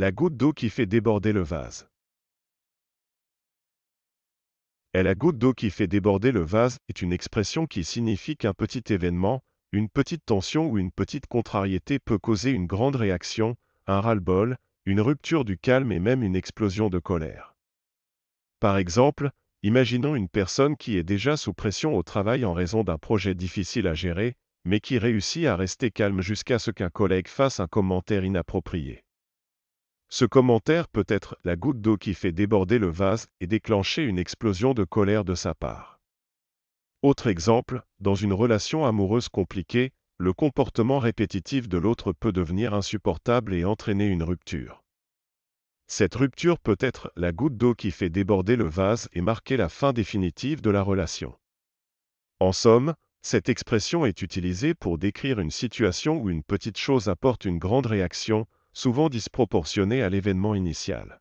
la goutte d'eau qui fait déborder le vase. la goutte d'eau qui fait déborder le vase est une expression qui signifie qu'un petit événement, une petite tension ou une petite contrariété peut causer une grande réaction, un ras-le-bol, une rupture du calme et même une explosion de colère. Par exemple, imaginons une personne qui est déjà sous pression au travail en raison d'un projet difficile à gérer, mais qui réussit à rester calme jusqu'à ce qu'un collègue fasse un commentaire inapproprié. Ce commentaire peut être la goutte d'eau qui fait déborder le vase et déclencher une explosion de colère de sa part. Autre exemple, dans une relation amoureuse compliquée, le comportement répétitif de l'autre peut devenir insupportable et entraîner une rupture. Cette rupture peut être la goutte d'eau qui fait déborder le vase et marquer la fin définitive de la relation. En somme, cette expression est utilisée pour décrire une situation où une petite chose apporte une grande réaction, souvent disproportionné à l'événement initial.